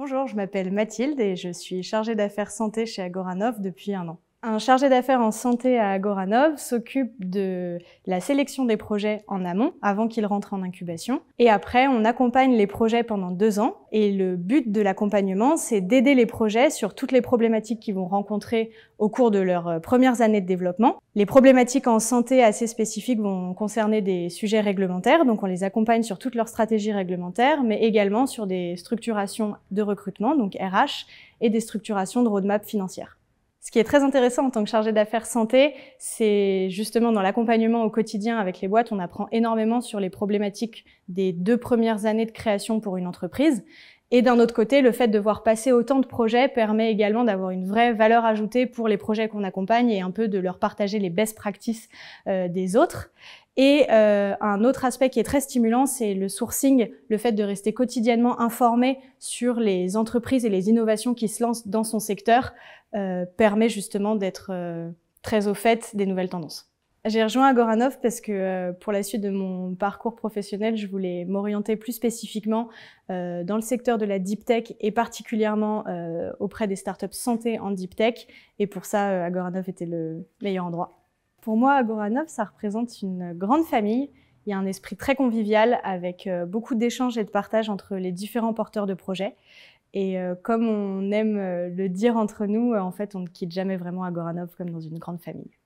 Bonjour, je m'appelle Mathilde et je suis chargée d'affaires santé chez Agoranov depuis un an. Un chargé d'affaires en santé à Goranov s'occupe de la sélection des projets en amont, avant qu'ils rentrent en incubation. Et après, on accompagne les projets pendant deux ans. Et le but de l'accompagnement, c'est d'aider les projets sur toutes les problématiques qu'ils vont rencontrer au cours de leurs euh, premières années de développement. Les problématiques en santé assez spécifiques vont concerner des sujets réglementaires, donc on les accompagne sur toute leur stratégie réglementaire, mais également sur des structurations de recrutement, donc RH, et des structurations de roadmap financière. Ce qui est très intéressant en tant que chargé d'affaires santé, c'est justement dans l'accompagnement au quotidien avec les boîtes, on apprend énormément sur les problématiques des deux premières années de création pour une entreprise. Et d'un autre côté, le fait de voir passer autant de projets permet également d'avoir une vraie valeur ajoutée pour les projets qu'on accompagne et un peu de leur partager les best practices euh, des autres. Et euh, un autre aspect qui est très stimulant, c'est le sourcing, le fait de rester quotidiennement informé sur les entreprises et les innovations qui se lancent dans son secteur euh, permet justement d'être très au fait des nouvelles tendances. J'ai rejoint Agoranov parce que euh, pour la suite de mon parcours professionnel, je voulais m'orienter plus spécifiquement euh, dans le secteur de la deep tech et particulièrement euh, auprès des startups santé en deep tech. Et pour ça, Agoranov était le meilleur endroit. Pour moi, Agoranov, ça représente une grande famille. Il y a un esprit très convivial avec beaucoup d'échanges et de partage entre les différents porteurs de projets. Et comme on aime le dire entre nous, en fait, on ne quitte jamais vraiment Agoranov comme dans une grande famille.